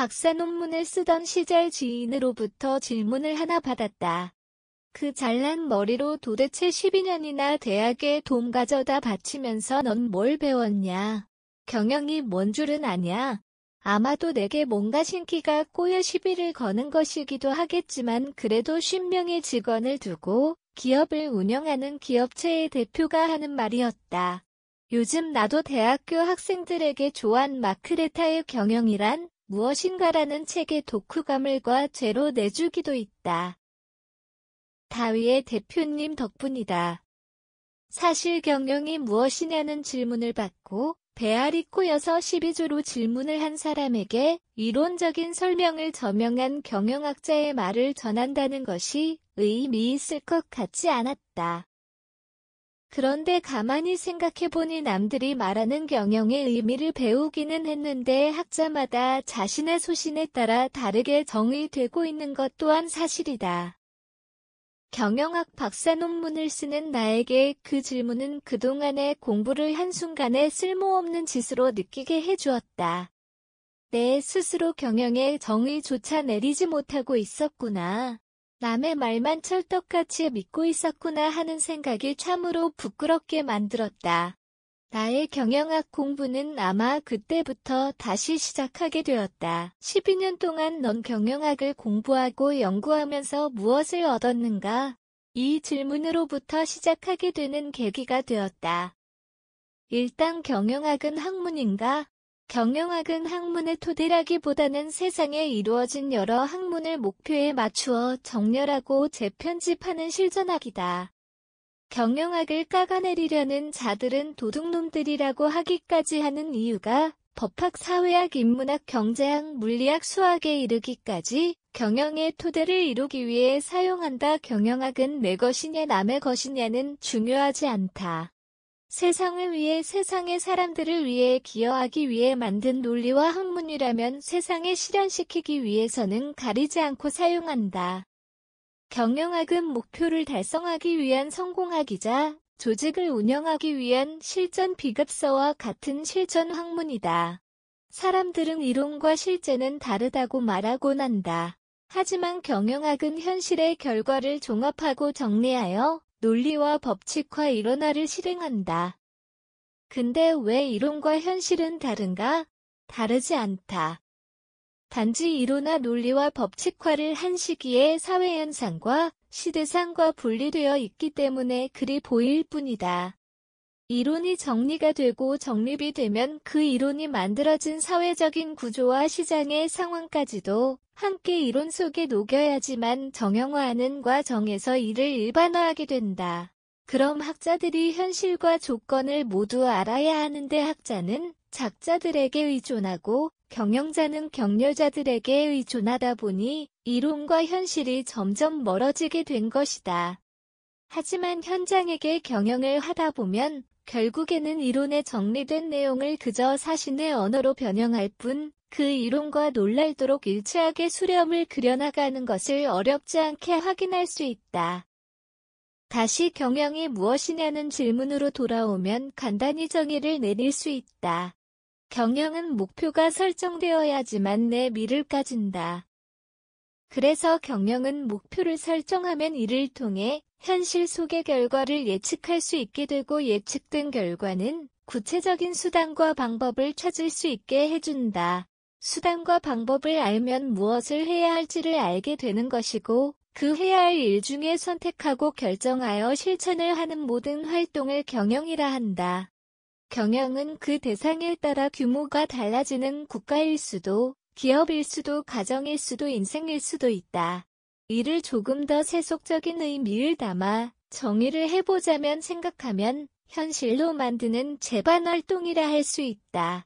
박사 논문을 쓰던 시절 지인으로부터 질문을 하나 받았다. 그 잘난 머리로 도대체 12년이나 대학에 돈 가져다 바치면서 넌 뭘 배웠냐? 경영이 뭔 줄은 아냐? 아마도 내게 뭔가 신기가 꼬여 시비를 거는 것이기도 하겠지만 그래도 10명의 직원을 두고 기업을 운영하는 기업체의 대표가 하는 말이었다. 요즘 나도 대학교 학생들에게 좋아한 마크레타의 경영이란 무엇인가라는 책의 독후감을과 죄로 내주기도 있다. 다위의 대표님 덕분이다. 사실 경영이 무엇이냐는 질문을 받고 배알이 꼬여서 12조로 질문을 한 사람에게 이론적인 설명을 저명한 경영학자의 말을 전한다는 것이 의미 있을 것 같지 않았다. 그런데 가만히 생각해보니 남들이 말하는 경영의 의미를 배우기는 했는데 학자마다 자신의 소신에 따라 다르게 정의되고 있는 것 또한 사실이다. 경영학 박사 논문을 쓰는 나에게 그 질문은 그동안의 공부를 한순간에 쓸모없는 짓으로 느끼게 해주었다. 내 스스로 경영의 정의조차 내리지 못하고 있었구나. 남의 말만 철떡같이 믿고 있었구나 하는 생각이 참으로 부끄럽게 만들었다. 나의 경영학 공부는 아마 그때부터 다시 시작하게 되었다. 12년 동안 넌 경영학을 공부하고 연구하면서 무엇을 얻었는가? 이 질문으로부터 시작하게 되는 계기가 되었다. 일단 경영학은 학문인가? 경영학은 학문의 토대라기보다는 세상에 이루어진 여러 학문을 목표에 맞추어 정렬하고 재편집하는 실전학이다. 경영학을 깎아내리려는 자들은 도둑놈들이라고 하기까지 하는 이유가 법학, 사회학, 인문학, 경제학, 물리학, 수학에 이르기까지 경영의 토대를 이루기 위해 사용한다. 경영학은 내 것이냐 남의 것이냐는 중요하지 않다. 세상을 위해 세상의 사람들을 위해 기여하기 위해 만든 논리와 학문이라면 세상에 실현시키기 위해서는 가리지 않고 사용한다. 경영학은 목표를 달성하기 위한 성공학이자 조직을 운영하기 위한 실전 비급서와 같은 실전 학문이다. 사람들은 이론과 실제는 다르다고 말하곤 한다. 하지만 경영학은 현실의 결과를 종합하고 정리하여 논리와 법칙화 일원화를 실행한다. 근데 왜 이론과 현실은 다른가? 다르지 않다. 단지 이론화 논리와 법칙화를 한 시기에 사회현상과 시대상과 분리되어 있기 때문에 그리 보일 뿐이다. 이론이 정리가 되고 정립이 되면 그 이론이 만들어진 사회적인 구조와 시장의 상황까지도 함께 이론 속에 녹여야지만 정형화하는 과정에서 이를 일반화하게 된다. 그럼 학자들이 현실과 조건을 모두 알아야 하는데 학자는 작자들에게 의존하고 경영자는 격려자들에게 의존하다 보니 이론과 현실이 점점 멀어지게 된 것이다. 하지만 현장에게 경영을 하다 보면 결국에는 이론에 정리된 내용을 그저 사신의 언어로 변형할 뿐, 그 이론과 놀랄도록 일치하게 수렴을 그려나가는 것을 어렵지 않게 확인할 수 있다. 다시 경영이 무엇이냐는 질문으로 돌아오면 간단히 정의를 내릴 수 있다. 경영은 목표가 설정되어야지만 내 미를 가진다 그래서 경영은 목표를 설정하면 이를 통해 현실 속의 결과를 예측할 수 있게 되고 예측된 결과는 구체적인 수단과 방법을 찾을 수 있게 해준다. 수단과 방법을 알면 무엇을 해야 할지를 알게 되는 것이고 그 해야 할 일 중에 선택하고 결정하여 실천을 하는 모든 활동을 경영이라 한다. 경영은 그 대상에 따라 규모가 달라지는 국가일 수도 기업일 수도 가정일 수도 인생일 수도 있다. 이를 조금 더 세속적인 의미를 담아 정의를 해보자면 생각하면 현실로 만드는 재반 활동이라 할 수 있다.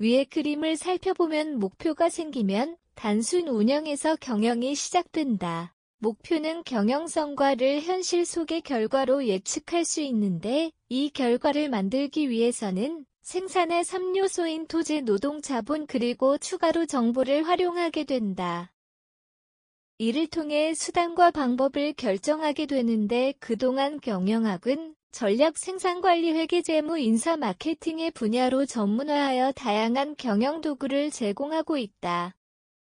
위의 그림을 살펴보면 목표가 생기면 단순 운영에서 경영이 시작된다. 목표는 경영성과를 현실 속의 결과로 예측할 수 있는데 이 결과를 만들기 위해서는 생산의 3요소인 토지 노동 자본 그리고 추가로 정보를 활용하게 된다. 이를 통해 수단과 방법을 결정하게 되는데 그동안 경영학은 전략 생산관리 회계 재무 인사 마케팅의 분야로 전문화하여 다양한 경영 도구를 제공하고 있다.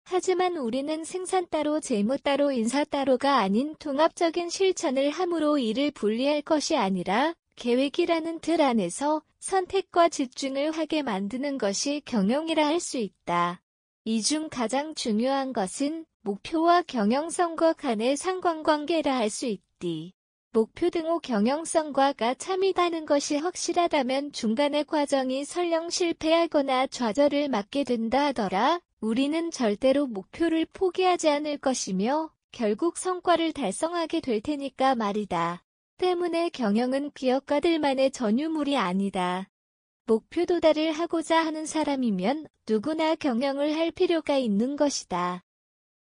하지만 우리는 생산 따로 재무 따로 인사 따로가 아닌 통합적인 실천을 함으로 이를 분리할 것이 아니라 계획이라는 틀 안에서 선택과 집중을 하게 만드는 것이 경영이라 할 수 있다. 이 중 가장 중요한 것은 목표와 경영성과 간의 상관관계라 할 수 있디. 목표 등호 경영성과가 참이다는 것이 확실하다면 중간의 과정이 설령 실패하거나 좌절을 맞게 된다 하더라 우리는 절대로 목표를 포기하지 않을 것이며 결국 성과를 달성하게 될 테니까 말이다. 때문에 경영은 기업가들만의 전유물이 아니다. 목표 도달을 하고자 하는 사람이면 누구나 경영을 할 필요가 있는 것이다.